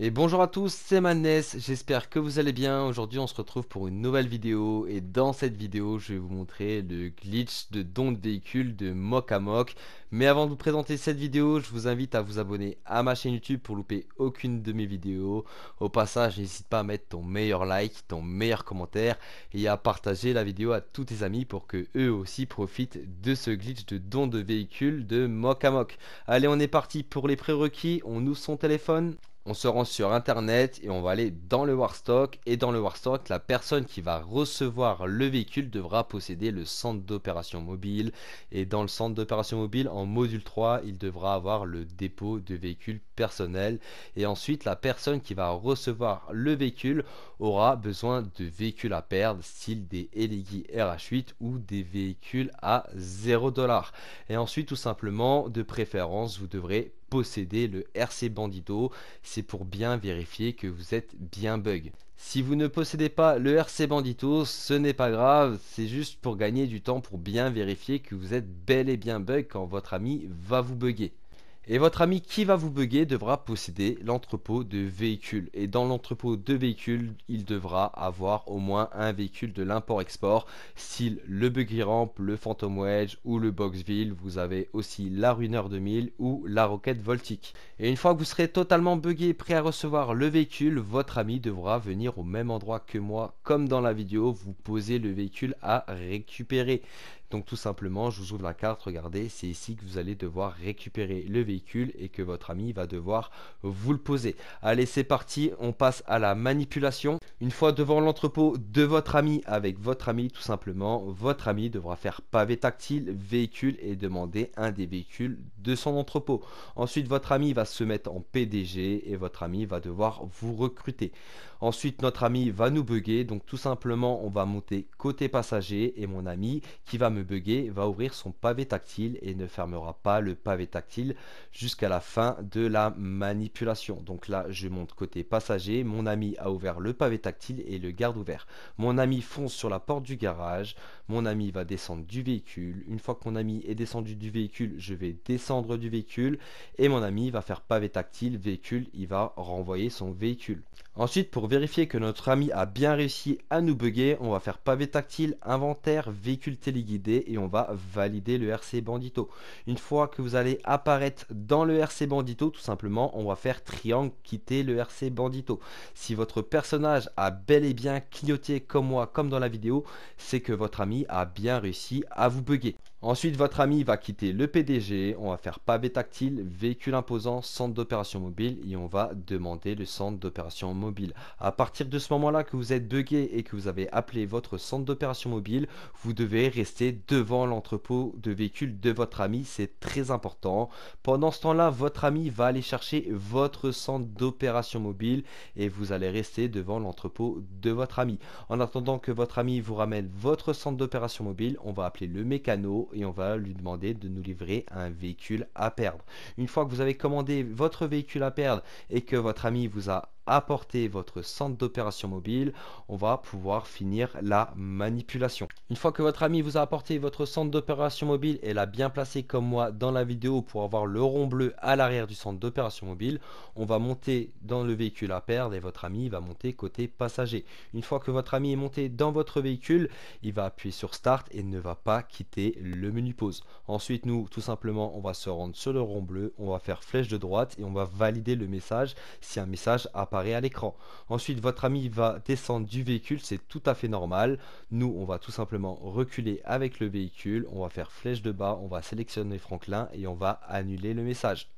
Et bonjour à tous, c'est Manes. j'espère que vous allez bien. Aujourd'hui on se retrouve pour une nouvelle vidéo et dans cette vidéo je vais vous montrer le glitch de don de véhicule de Mokamok. Mais avant de vous présenter cette vidéo, je vous invite à vous abonner à ma chaîne YouTube pour louper aucune de mes vidéos. Au passage, n'hésite pas à mettre ton meilleur like, ton meilleur commentaire et à partager la vidéo à tous tes amis pour que eux aussi profitent de ce glitch de don de véhicule de Mokamok. Allez on est parti pour les prérequis, on ouvre son téléphone on se rend sur internet et on va aller dans le Warstock. Et dans le Warstock, la personne qui va recevoir le véhicule devra posséder le centre d'opération mobile. Et dans le centre d'opération mobile, en module 3, il devra avoir le dépôt de véhicules personnels Et ensuite, la personne qui va recevoir le véhicule aura besoin de véhicules à perdre, style des elegy RH8 ou des véhicules à 0$. Et ensuite, tout simplement, de préférence, vous devrez posséder le RC Bandito, c'est pour bien vérifier que vous êtes bien bug. Si vous ne possédez pas le RC Bandito, ce n'est pas grave, c'est juste pour gagner du temps pour bien vérifier que vous êtes bel et bien bug quand votre ami va vous bugger. Et votre ami qui va vous bugger devra posséder l'entrepôt de véhicules. Et dans l'entrepôt de véhicules, il devra avoir au moins un véhicule de l'import-export, S'il le Buggy Ramp, le Phantom Wedge ou le Boxville. Vous avez aussi la ruineur 2000 ou la roquette voltique. Et une fois que vous serez totalement buggé et prêt à recevoir le véhicule, votre ami devra venir au même endroit que moi, comme dans la vidéo, vous poser le véhicule à récupérer. Donc tout simplement, je vous ouvre la carte, regardez, c'est ici que vous allez devoir récupérer le véhicule et que votre ami va devoir vous le poser. Allez, c'est parti, on passe à la manipulation. Une fois devant l'entrepôt de votre ami avec votre ami tout simplement, votre ami devra faire pavé tactile, véhicule et demander un des véhicules de son entrepôt. Ensuite, votre ami va se mettre en PDG et votre ami va devoir vous recruter. Ensuite, notre ami va nous bugger. Donc tout simplement, on va monter côté passager et mon ami qui va me bugger va ouvrir son pavé tactile et ne fermera pas le pavé tactile jusqu'à la fin de la manipulation. Donc là, je monte côté passager. Mon ami a ouvert le pavé tactile et le garde ouvert. Mon ami fonce sur la porte du garage. Mon ami va descendre du véhicule. Une fois que mon ami est descendu du véhicule, je vais descendre du véhicule et mon ami va faire pavé tactile, véhicule, il va renvoyer son véhicule. Ensuite, pour pour vérifier que notre ami a bien réussi à nous bugger, on va faire pavé tactile, inventaire, véhicule téléguidé et on va valider le RC Bandito. Une fois que vous allez apparaître dans le RC Bandito, tout simplement, on va faire triangle, quitter le RC Bandito. Si votre personnage a bel et bien clignoté comme moi, comme dans la vidéo, c'est que votre ami a bien réussi à vous bugger. Ensuite, votre ami va quitter le PDG, on va faire pavé tactile, véhicule imposant, centre d'opération mobile et on va demander le centre d'opération mobile. À partir de ce moment-là que vous êtes bugué et que vous avez appelé votre centre d'opération mobile, vous devez rester devant l'entrepôt de véhicules de votre ami, c'est très important. Pendant ce temps-là, votre ami va aller chercher votre centre d'opération mobile et vous allez rester devant l'entrepôt de votre ami. En attendant que votre ami vous ramène votre centre d'opération mobile, on va appeler le mécano et on va lui demander de nous livrer un véhicule à perdre. Une fois que vous avez commandé votre véhicule à perdre et que votre ami vous a apporté votre centre d'opération mobile, on va pouvoir finir la manipulation. Une fois que votre ami vous a apporté votre centre d'opération mobile et l'a bien placé comme moi dans la vidéo pour avoir le rond bleu à l'arrière du centre d'opération mobile, on va monter dans le véhicule à perdre et votre ami va monter côté passager. Une fois que votre ami est monté dans votre véhicule, il va appuyer sur Start et ne va pas quitter le le menu pause. Ensuite, nous, tout simplement, on va se rendre sur le rond bleu, on va faire flèche de droite et on va valider le message si un message apparaît à l'écran. Ensuite, votre ami va descendre du véhicule, c'est tout à fait normal. Nous, on va tout simplement reculer avec le véhicule, on va faire flèche de bas, on va sélectionner Franklin et on va annuler le message.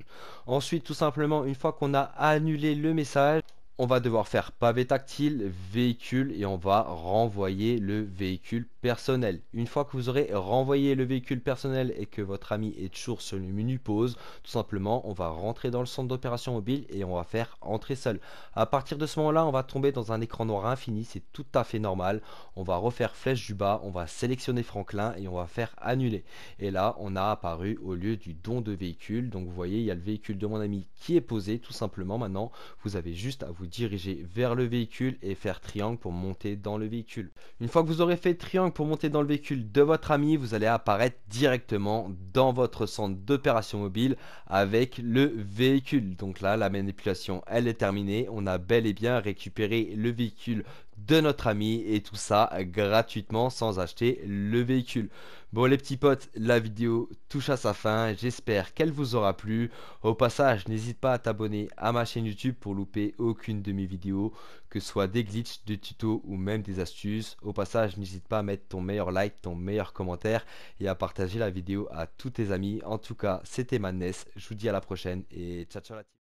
Ensuite, tout simplement, une fois qu'on a annulé le message, on va devoir faire pavé tactile, véhicule et on va renvoyer le véhicule personnel. Une fois que vous aurez renvoyé le véhicule personnel et que votre ami est toujours sur le menu pause, tout simplement on va rentrer dans le centre d'opération mobile et on va faire entrer seul. À partir de ce moment-là, on va tomber dans un écran noir infini, c'est tout à fait normal. On va refaire flèche du bas, on va sélectionner Franklin et on va faire annuler. Et là, on a apparu au lieu du don de véhicule. Donc vous voyez, il y a le véhicule de mon ami qui est posé tout simplement. Maintenant, vous avez juste à vous diriger vers le véhicule et faire triangle pour monter dans le véhicule. Une fois que vous aurez fait triangle pour monter dans le véhicule de votre ami, vous allez apparaître directement dans votre centre d'opération mobile avec le véhicule. Donc là, la manipulation, elle est terminée. On a bel et bien récupéré le véhicule de notre ami et tout ça gratuitement sans acheter le véhicule. Bon les petits potes, la vidéo touche à sa fin, j'espère qu'elle vous aura plu. Au passage, n'hésite pas à t'abonner à ma chaîne YouTube pour louper aucune de mes vidéos, que ce soit des glitches, des tutos ou même des astuces. Au passage, n'hésite pas à mettre ton meilleur like, ton meilleur commentaire et à partager la vidéo à tous tes amis. En tout cas, c'était Madness, je vous dis à la prochaine et ciao ciao la team.